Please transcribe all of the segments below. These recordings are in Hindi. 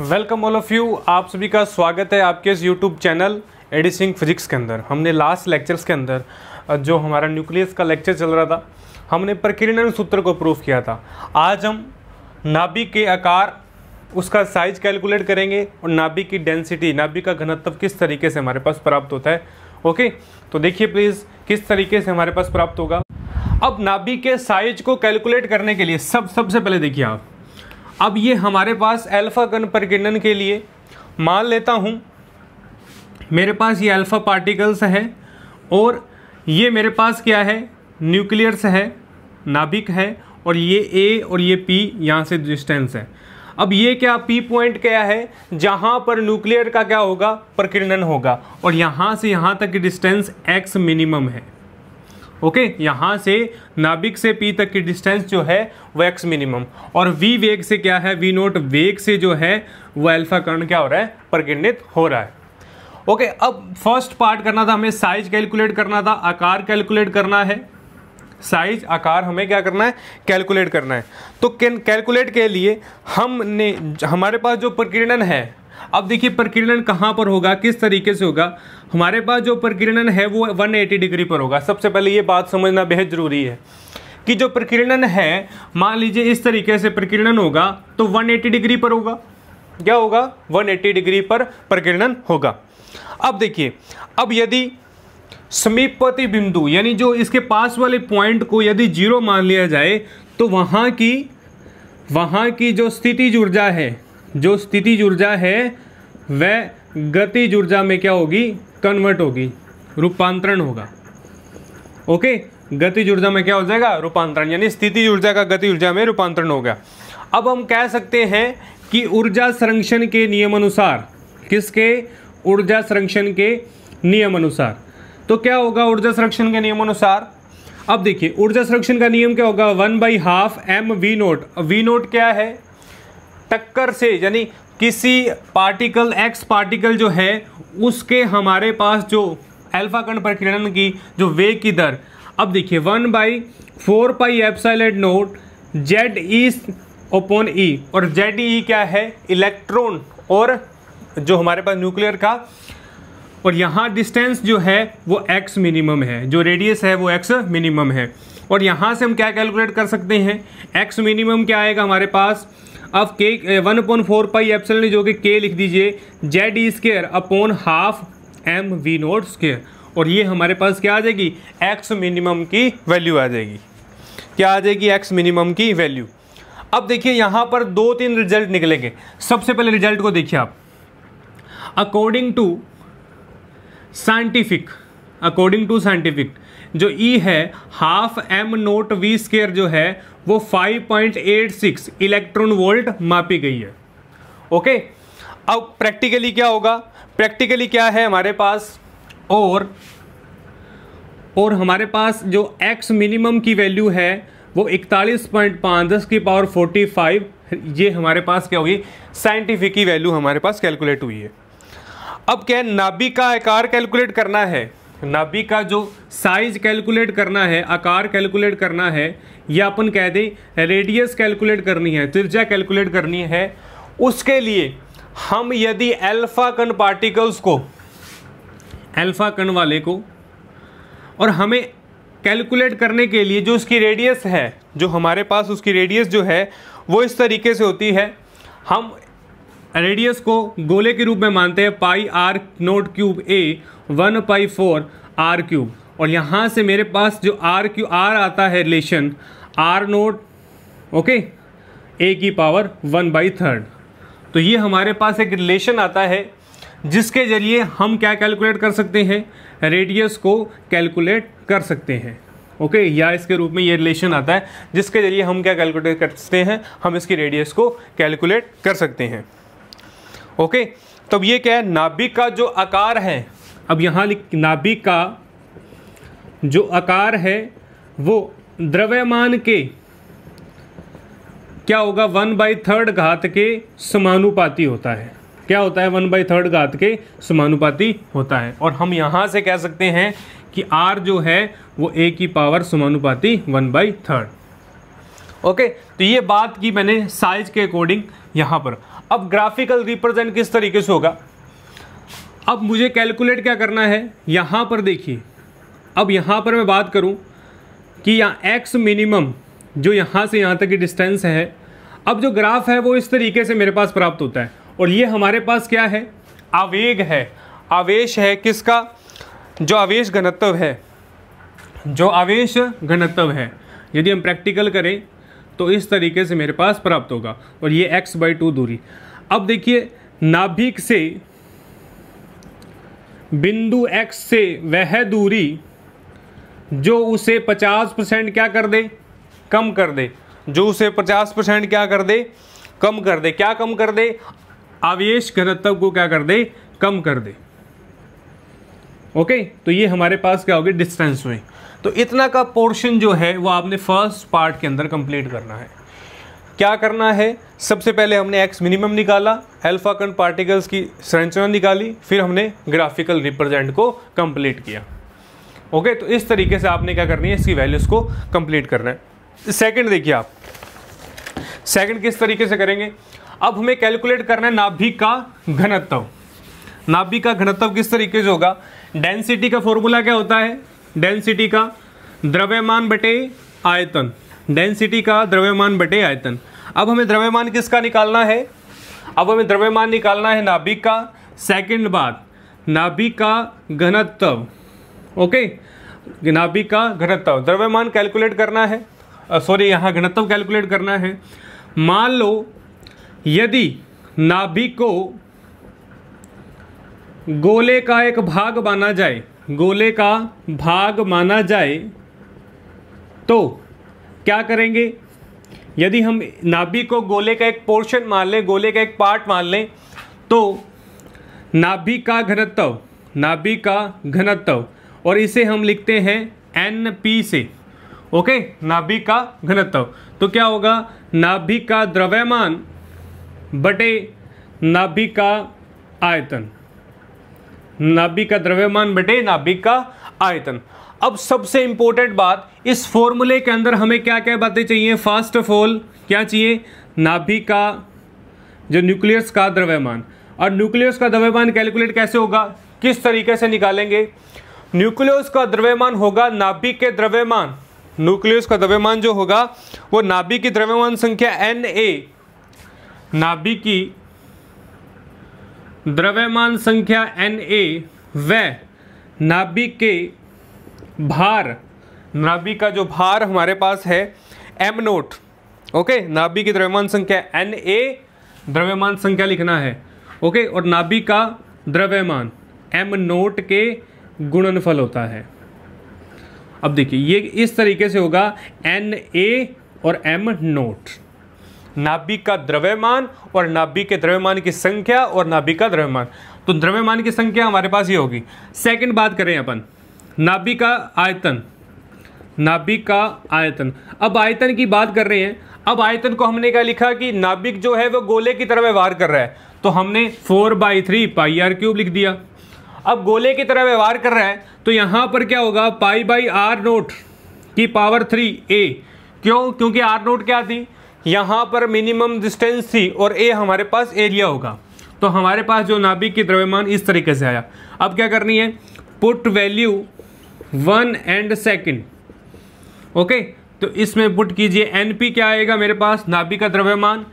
वेलकम ऑल ऑफ यू आप सभी का स्वागत है आपके इस यूट्यूब चैनल एडिसिंग फिजिक्स के अंदर हमने लास्ट लेक्चर्स के अंदर जो हमारा न्यूक्लियस का लेक्चर चल रहा था हमने प्रकीर्णन सूत्र को प्रूव किया था आज हम नाभिक के आकार उसका साइज कैलकुलेट करेंगे और नाभिक की डेंसिटी नाभिक का घनत्व किस तरीके से हमारे पास प्राप्त होता है ओके तो देखिए प्लीज़ किस तरीके से हमारे पास प्राप्त होगा अब नाभिक के साइज को कैलकुलेट करने के लिए सब सबसे पहले देखिए आप अब ये हमारे पास अल्फ़ा कण प्रकीर्णन के लिए मान लेता हूँ मेरे पास ये अल्फ़ा पार्टिकल्स है और ये मेरे पास क्या है न्यूक्लियर्स है नाभिक है और ये ए और ये पी यहाँ से डिस्टेंस है अब ये क्या पी पॉइंट क्या है जहाँ पर न्यूक्लियर का क्या होगा प्रकीर्णन होगा और यहाँ से यहाँ तक की डिस्टेंस एक्स मिनिमम है ओके यहाँ से नाभिक से पी तक की डिस्टेंस जो है वो एक्स मिनिमम और वी वेग से क्या है वी नोट वेग से जो है वो अल्फा कर्ण क्या हो रहा है प्रगिणित हो रहा है ओके okay, अब फर्स्ट पार्ट करना था हमें साइज कैलकुलेट करना था आकार कैलकुलेट करना है साइज आकार हमें क्या करना है कैलकुलेट करना है तो कैलकुलेट के लिए हमने हमारे पास जो प्रकीर्णन है अब देखिए प्रकीर्णन कहाँ पर होगा किस तरीके से होगा हमारे पास जो प्रकीर्णन है वो 180 डिग्री पर होगा सबसे पहले ये बात समझना बेहद ज़रूरी है कि जो प्रकीर्णन है मान लीजिए इस तरीके से प्रकीर्णन होगा तो 180 डिग्री पर होगा क्या होगा 180 डिग्री पर प्रकीर्णन होगा अब देखिए अब यदि समीपति बिंदु यानी जो इसके पास वाले पॉइंट को यदि जीरो मान लिया जाए तो वहाँ की वहाँ की जो स्थिति ऊर्जा है जो स्थिति ऊर्जा है वह गति ऊर्जा में क्या होगी कन्वर्ट होगी रूपांतरण होगा ओके गति ऊर्जा में क्या हो जाएगा रूपांतरण यानी स्थिति ऊर्जा का गति ऊर्जा में रूपांतरण हो गया अब हम कह सकते हैं कि ऊर्जा संरक्षण के नियम अनुसार किसके ऊर्जा संरक्षण के नियम अनुसार तो क्या होगा ऊर्जा संरक्षण के नियम अनुसार अब देखिए ऊर्जा संरक्षण का नियम क्या होगा one by half M V naught V naught क्या है टक्कर से यानी किसी पार्टिकल एक्स पार्टिकल जो है उसके हमारे पास जो अल्फा कण प्रकीर्णन की जो वेग की दर अब देखिए one by four pi epsilon naught Z E upon E और जेड ई e क्या है इलेक्ट्रॉन और जो हमारे पास न्यूक्लियर का और यहाँ डिस्टेंस जो है वो एक्स मिनिमम है जो रेडियस है वो एक्स मिनिमम है और यहाँ से हम क्या कैलकुलेट कर सकते हैं एक्स मिनिमम क्या आएगा हमारे पास अब K one upon four pi epsilon जो कि के लिख दीजिए Z E square upon half M V naught square और ये हमारे पास क्या आ जाएगी एक्स मिनिमम की वैल्यू आ जाएगी क्या आ जाएगी एक्स मिनिमम की वैल्यू अब देखिए यहाँ पर दो तीन रिजल्ट निकलेंगे सबसे पहले रिजल्ट को देखिए आप according to scientific according to scientific जो ई e है half M naught V square जो है वो 5.86 इलेक्ट्रॉन वोल्ट मापी गई है ओके अब प्रैक्टिकली क्या होगा प्रैक्टिकली क्या है हमारे पास और और हमारे पास जो एक्स मिनिमम की वैल्यू है वो इकतालीस पॉइंट पाँच दस की पावर फोर्टी फाइव ये हमारे पास क्या हुई साइंटिफिक की वैल्यू हमारे पास कैलकुलेट हुई है अब क्या है नाभिक का आकार कैलकुलेट करना है नाभि का जो साइज कैलकुलेट करना है आकार कैलकुलेट करना है या अपन कह दें रेडियस कैलकुलेट करनी है त्रिज्या कैलकुलेट करनी है उसके लिए हम यदि अल्फा कण पार्टिकल्स को अल्फा कण वाले को और हमें कैलकुलेट करने के लिए जो उसकी रेडियस है जो हमारे पास उसकी रेडियस जो है वो इस तरीके से होती है हम रेडियस को गोले के रूप में मानते हैं pi R naught cube A one by four R cube और यहाँ से मेरे पास जो आर क्यू आर आता है relation R naught okay A की पावर वन बाई थर्ड तो ये हमारे पास एक रिलेशन आता है जिसके ज़रिए हम क्या कैलकुलेट कर सकते हैं रेडियस को कैलकुलेट कर सकते हैं ओके okay, या इसके रूप में ये रिलेशन आता है जिसके ज़रिए हम क्या कैलकुलेट कर सकते हैं हम इसकी रेडियस को कैलकुलेट कर सकते हैं ओके okay, तब ये क्या है नाभिक का जो आकार है अब यहाँ नाभि का जो आकार है वो द्रव्यमान के क्या होगा वन बाई थर्ड घात के समानुपाती होता है क्या होता है वन बाई थर्ड घात के समानुपाती होता है और हम यहाँ से कह सकते हैं कि आर जो है वो ए की पावर समानुपाती वन बाई थर्ड ओके तो ये बात की मैंने साइज के अकॉर्डिंग यहाँ पर अब ग्राफिकल रिप्रेजेंट किस तरीके से होगा अब मुझे कैलकुलेट क्या करना है यहाँ पर देखिए अब यहाँ पर मैं बात करूँ कि यहाँ एक्स मिनिमम जो यहाँ से यहाँ तक की डिस्टेंस है अब जो ग्राफ है वो इस तरीके से मेरे पास प्राप्त होता है और ये हमारे पास क्या है आवेग है आवेश है किसका जो आवेश घनत्व है जो आवेश घनत्व है यदि हम प्रैक्टिकल करें तो इस तरीके से मेरे पास प्राप्त होगा और ये एक्स बाई टू दूरी अब देखिए नाभिक से बिंदु एक्स से वह दूरी जो उसे 50 परसेंट क्या कर दे कम कर दे जो उसे 50 परसेंट क्या कर दे कम कर दे क्या कम कर दे आवेश घनत्व को क्या कर दे कम कर दे ओके तो ये हमारे पास क्या होगी डिस्टेंस में तो इतना का पोर्शन जो है वो आपने फर्स्ट पार्ट के अंदर कंप्लीट करना है क्या करना है सबसे पहले हमने एक्स मिनिमम निकाला अल्फा कण पार्टिकल्स की संरचना निकाली फिर हमने ग्राफिकल रिप्रेजेंट को कंप्लीट किया ओके okay, तो इस तरीके से आपने क्या करनी है इसकी वैल्यूज़ को कंप्लीट करना है सेकंड देखिए आप सेकंड किस तरीके से करेंगे अब हमें कैलकुलेट करना है नाभिक का घनत्व नाभिक का घनत्व किस तरीके से होगा डेंसिटी का फॉर्मूला क्या होता है डेंसिटी का द्रव्यमान बटे आयतन डेंसिटी का द्रव्यमान बटे आयतन अब हमें द्रव्यमान किसका निकालना है अब हमें द्रव्यमान निकालना है नाभिक का सेकंड बात नाभिक का घनत्व ओके नाभिक का घनत्व द्रव्यमान कैलकुलेट करना है सॉरी यहाँ घनत्व कैलकुलेट करना है मान लो यदि नाभिक को गोले का एक भाग माना जाए गोले का भाग माना जाए तो क्या करेंगे यदि हम नाभि को गोले का एक पोर्शन मान लें गोले का एक पार्ट मान लें तो नाभि का घनत्व नाभि का घनत्व और इसे हम लिखते हैं एन पी से ओके नाभि का घनत्व तो क्या होगा नाभि का द्रव्यमान बटे नाभि का आयतन नाभि का द्रव्यमान बटे नाभि का आयतन अब सबसे इंपॉर्टेंट बात इस फॉर्मूले के अंदर हमें क्या क्या बातें चाहिए फर्स्ट ऑफ ऑल क्या चाहिए नाभि का जो न्यूक्लियस का द्रव्यमान और न्यूक्लियस का द्रव्यमान कैलकुलेट कैसे होगा किस तरीके से निकालेंगे न्यूक्लियस का द्रव्यमान होगा नाभिक के द्रव्यमान न्यूक्लियस का द्रव्यमान जो होगा वो नाभिक की द्रव्यमान संख्या एन ए नाभिक की द्रव्यमान संख्या एन ए व नाभिक के भार नाभि का जो भार हमारे पास है एम नोट ओके नाभि की द्रव्यमान संख्या एन ए द्रव्यमान संख्या लिखना है ओके और नाभि का द्रव्यमान एम नोट के गुणनफल होता है अब देखिए ये इस तरीके से होगा एन ए और एम नोट नाभि का द्रव्यमान और नाभि के द्रव्यमान की संख्या और नाभि का द्रव्यमान तो द्रव्यमान की संख्या हमारे पास ये होगी सेकंड बात करें अपन नाभि का आयतन नाभिक का आयतन अब आयतन की बात कर रहे हैं अब आयतन को हमने क्या लिखा कि नाभिक जो है वो गोले की तरह व्यवहार कर रहा है तो हमने four by three pi R cube लिख दिया अब गोले की तरह व्यवहार कर रहा है तो यहां पर क्या होगा पाई बाई आर नोट की पावर थ्री ए क्यों क्योंकि आर नोट क्या थी यहां पर मिनिमम डिस्टेंस थी और ए हमारे पास एरिया होगा तो हमारे पास जो नाभिक की द्रव्यमान इस तरीके से आया अब क्या करनी है put value one and second okay तो इसमें पुट कीजिए एन पी क्या आएगा मेरे पास नाभिक का द्रव्यमान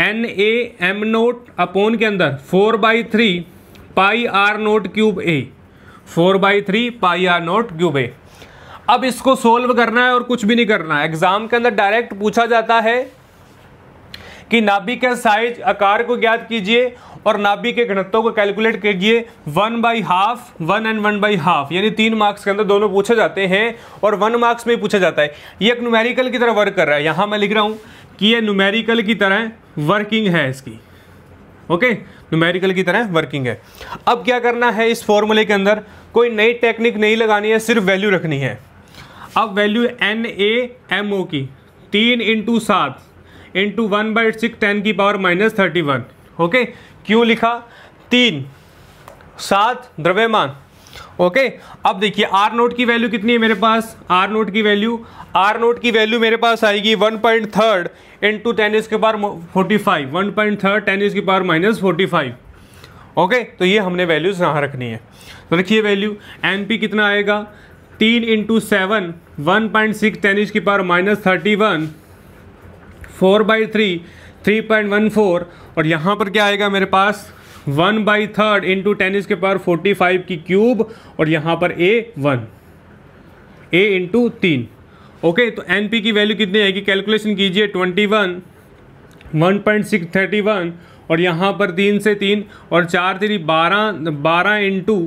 N A M naught upon के अंदर four by three pi R naught cube A four by three pi R naught cube A अब इसको सोल्व करना है और कुछ भी नहीं करना है एग्जाम के अंदर डायरेक्ट पूछा जाता है कि नाभि का साइज आकार को ज्ञात कीजिए और नाभि के घनत्व को कैलकुलेट कीजिए one by half one and one by half यानी तीन मार्क्स के अंदर दोनों पूछे जाते हैं और वन मार्क्स में पूछा जाता है ये एक न्यूमेरिकल की तरह वर्क कर रहा है यहां मैं लिख रहा हूं कि यह न्यूमेरिकल की तरह वर्किंग है इसकी ओके न्यूमेरिकल की तरह वर्किंग है अब क्या करना है इस फॉर्मूले के अंदर कोई नई टेक्निक नहीं लगानी है सिर्फ वैल्यू रखनी है अब value N A M O की तीन इंटू सात into one by six ten की power minus thirty one okay क्यों लिखा तीन सात द्रव्यमान ओके okay, अब देखिए आर नोट की वैल्यू कितनी है मेरे पास आर नोट की वैल्यू आर नोट की वैल्यू मेरे पास आएगी one point third into ten इसके power forty five one point third ten इसके power minus forty five okay तो ये हमने वैल्यूज यहाँ रखनी है तो रखिए वैल्यू एन पी कितना आएगा तीन into seven one point six टेनिस की power minus thirty one four by three three point one four और यहाँ पर क्या आएगा मेरे पास one by third into ten इसके पावर फोर्टी फाइव की क्यूब और यहाँ पर ए वन ए इंटू तीन ओके तो एन पी की वैल्यू कितनी आएगी कैलकुलेशन कीजिए twenty one one point six thirty one और यहाँ पर तीन से तीन और चार तेरी बारह बारह इंटू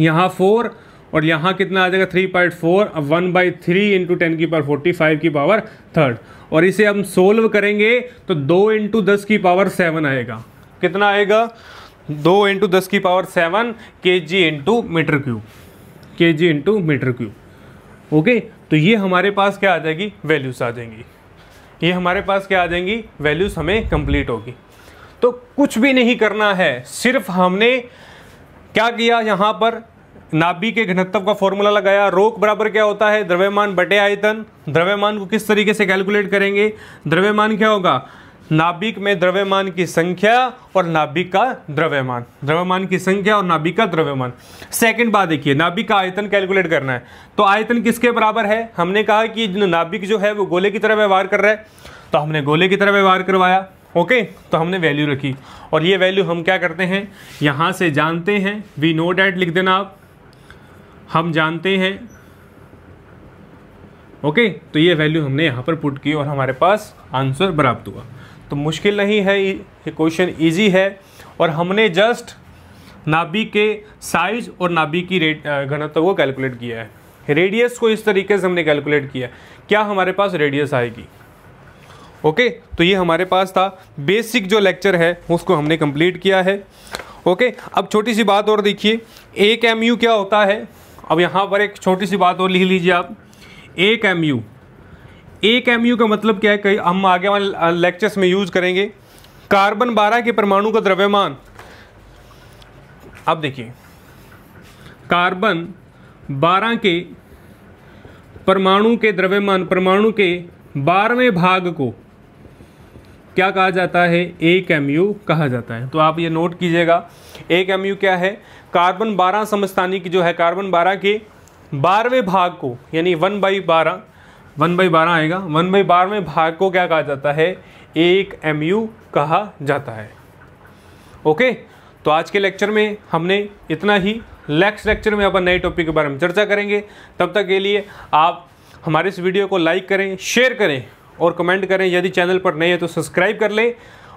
यहाँ फोर और यहाँ कितना आ जाएगा three point four one by three into ten की पावर फोर्टी फाइव की पावर थर्ड और इसे हम सोल्व करेंगे तो दो इंटू दस की पावर सेवन आएगा कितना आएगा दो इंटू दस की पावर सेवन के G into metre cube K G into metre cube okay तो ये हमारे पास क्या आ जाएगी वैल्यूज़ आ जाएंगी ये हमारे पास क्या आ जाएंगी वैल्यूज़ हमें कंप्लीट होगी तो कुछ भी नहीं करना है सिर्फ हमने क्या किया यहाँ पर नाभिक के घनत्व का फॉर्मूला लगाया रोक बराबर क्या होता है द्रव्यमान बटे आयतन द्रव्यमान को किस तरीके से कैलकुलेट करेंगे द्रव्यमान क्या होगा नाभिक में द्रव्यमान की संख्या और नाभिक का द्रव्यमान द्रव्यमान की संख्या और नाभिक का द्रव्यमान सेकंड बात देखिए नाभिक का आयतन कैलकुलेट करना है तो आयतन किसके बराबर है हमने कहा कि नाभिक जो है वो गोले की तरह व्यवहार कर रहा है तो हमने गोले की तरह व्यवहार करवाया ओके तो हमने वैल्यू रखी और ये वैल्यू हम क्या करते हैं यहाँ से जानते हैं वी नो डैट लिख देना आप हम जानते हैं ओके तो ये वैल्यू हमने यहाँ पर पुट की और हमारे पास आंसर प्राप्त हुआ तो मुश्किल नहीं है ये क्वेश्चन ईजी है और हमने जस्ट नाभिक के साइज और नाभिक की रेट घनत्व को कैलकुलेट किया है रेडियस को इस तरीके से हमने कैलकुलेट किया क्या हमारे पास रेडियस आएगी ओके तो ये हमारे पास था बेसिक जो लेक्चर है उसको हमने कंप्लीट किया है ओके अब छोटी सी बात और देखिए एक एम क्या होता है अब यहाँ पर एक छोटी सी बात और लिख लीजिए आप एक एम यू एक एम यू का मतलब क्या है कई हम आगे वाले लेक्चर्स में यूज़ करेंगे कार्बन बारह के परमाणु का द्रव्यमान अब देखिए कार्बन बारह के परमाणु के द्रव्यमान परमाणु के बारहवें भाग को क्या कहा जाता है एक एम कहा जाता है तो आप ये नोट कीजिएगा एक एम क्या है कार्बन बारह समस्थानी की जो है कार्बन बारह के बारहवें भाग को यानी वन बाई बारह वन बाई बारह आएगा वन बाई बारहवें भाग को क्या कहा जाता है एक एम कहा जाता है ओके तो आज के लेक्चर में हमने इतना ही नेक्स्ट लेक्चर में अपन नए टॉपिक के बारे में चर्चा करेंगे तब तक के लिए आप हमारे इस वीडियो को लाइक करें शेयर करें और कमेंट करें यदि चैनल पर नहीं है तो सब्सक्राइब कर लें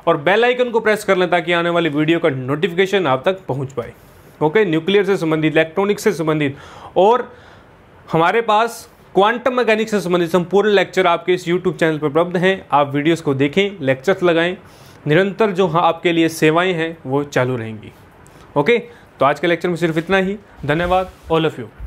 और बेल आइकन को प्रेस कर लें ताकि आने वाली वीडियो का नोटिफिकेशन आप तक पहुंच पाए ओके न्यूक्लियर से संबंधित इलेक्ट्रॉनिक से संबंधित और हमारे पास क्वांटम मैकेनिक्स से संबंधित संपूर्ण लेक्चर आपके इस यूट्यूब चैनल पर उपलब्ध हैं आप वीडियोज़ को देखें लेक्चर्स लगाएं निरंतर जो हाँ आपके लिए सेवाएँ हैं वो चालू रहेंगी ओके तो आज के लेक्चर में सिर्फ इतना ही धन्यवाद ऑल ऑफ़ यू